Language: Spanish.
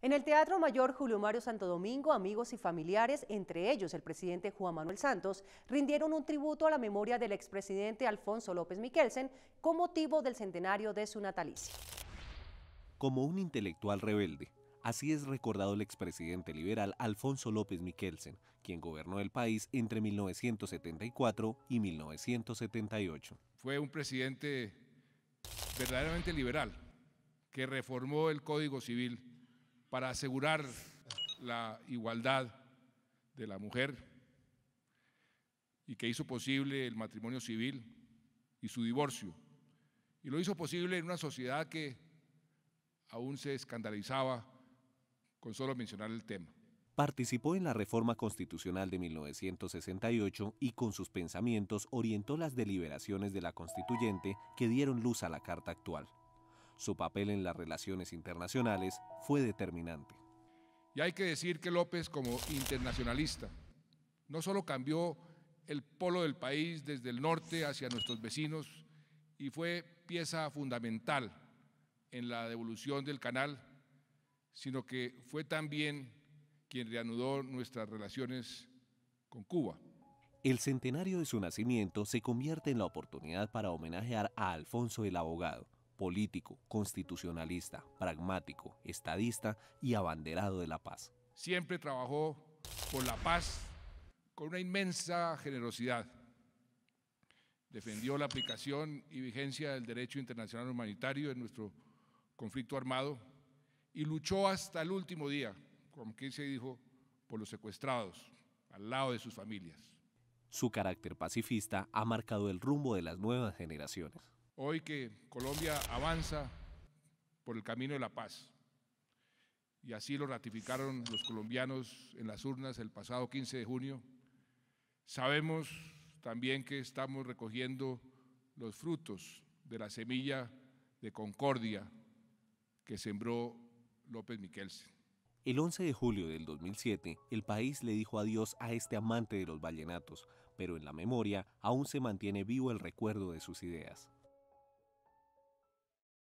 En el Teatro Mayor Julio Mario Santo Domingo, amigos y familiares, entre ellos el presidente Juan Manuel Santos, rindieron un tributo a la memoria del expresidente Alfonso López Miquelsen con motivo del centenario de su natalicio. Como un intelectual rebelde, así es recordado el expresidente liberal Alfonso López Miquelsen, quien gobernó el país entre 1974 y 1978. Fue un presidente verdaderamente liberal, que reformó el Código Civil para asegurar la igualdad de la mujer y que hizo posible el matrimonio civil y su divorcio. Y lo hizo posible en una sociedad que aún se escandalizaba con solo mencionar el tema. Participó en la reforma constitucional de 1968 y con sus pensamientos orientó las deliberaciones de la constituyente que dieron luz a la carta actual. Su papel en las relaciones internacionales fue determinante. Y hay que decir que López, como internacionalista, no solo cambió el polo del país desde el norte hacia nuestros vecinos y fue pieza fundamental en la devolución del canal, sino que fue también quien reanudó nuestras relaciones con Cuba. El centenario de su nacimiento se convierte en la oportunidad para homenajear a Alfonso el Abogado, político, constitucionalista, pragmático, estadista y abanderado de la paz. Siempre trabajó por la paz con una inmensa generosidad. Defendió la aplicación y vigencia del derecho internacional humanitario en nuestro conflicto armado y luchó hasta el último día, como quien se dijo, por los secuestrados, al lado de sus familias. Su carácter pacifista ha marcado el rumbo de las nuevas generaciones hoy que Colombia avanza por el camino de la paz. Y así lo ratificaron los colombianos en las urnas el pasado 15 de junio. Sabemos también que estamos recogiendo los frutos de la semilla de concordia que sembró López Miquelsen. El 11 de julio del 2007, el país le dijo adiós a este amante de los vallenatos, pero en la memoria aún se mantiene vivo el recuerdo de sus ideas.